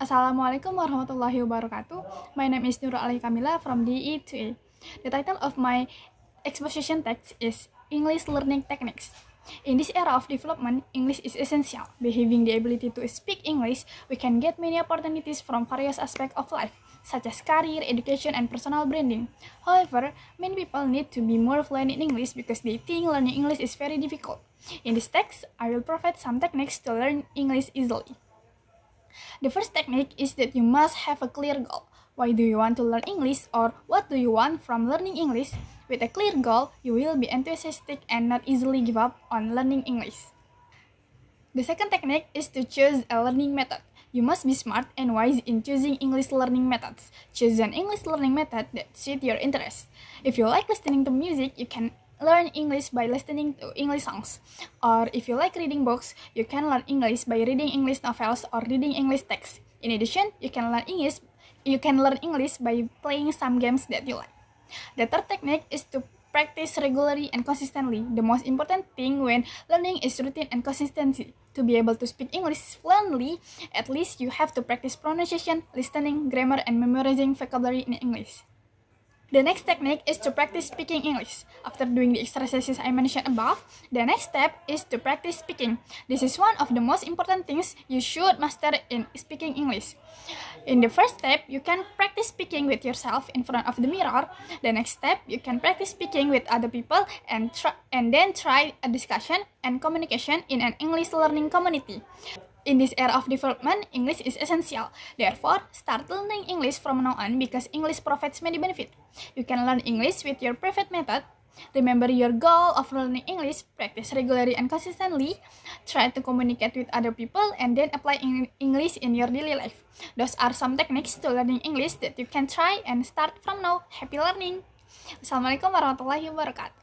Assalamualaikum warahmatullahi wabarakatuh. My name is Nurul Ali Kamila from DE2A. E. The title of my exposition text is English Learning Techniques. In this era of development, English is essential. By having the ability to speak English, we can get many opportunities from various aspects of life, such as career, education, and personal branding. However, many people need to be more fluent in English because they think learning English is very difficult. In this text, I will provide some techniques to learn English easily. The first technique is that you must have a clear goal. Why do you want to learn English or what do you want from learning English? With a clear goal, you will be enthusiastic and not easily give up on learning English. The second technique is to choose a learning method. You must be smart and wise in choosing English learning methods. Choose an English learning method that suits your interest. If you like listening to music, you can learn English by listening to English songs. Or if you like reading books, you can learn English by reading English novels or reading English texts. In addition, you can learn English you can learn English by playing some games that you like. The third technique is to practice regularly and consistently. The most important thing when learning is routine and consistency. To be able to speak English fluently, at least you have to practice pronunciation, listening, grammar, and memorizing vocabulary in English. The next technique is to practice speaking English. After doing the exercises I mentioned above, the next step is to practice speaking. This is one of the most important things you should master in speaking English. In the first step, you can practice speaking with yourself in front of the mirror. The next step, you can practice speaking with other people and, try, and then try a discussion and communication in an English learning community. In this era of development, English is essential. Therefore, start learning English from now on because English provides many benefits. You can learn English with your private method. Remember your goal of learning English, practice regularly and consistently, try to communicate with other people, and then apply English in your daily life. Those are some techniques to learning English that you can try and start from now. Happy learning! Assalamualaikum warahmatullahi wabarakatuh.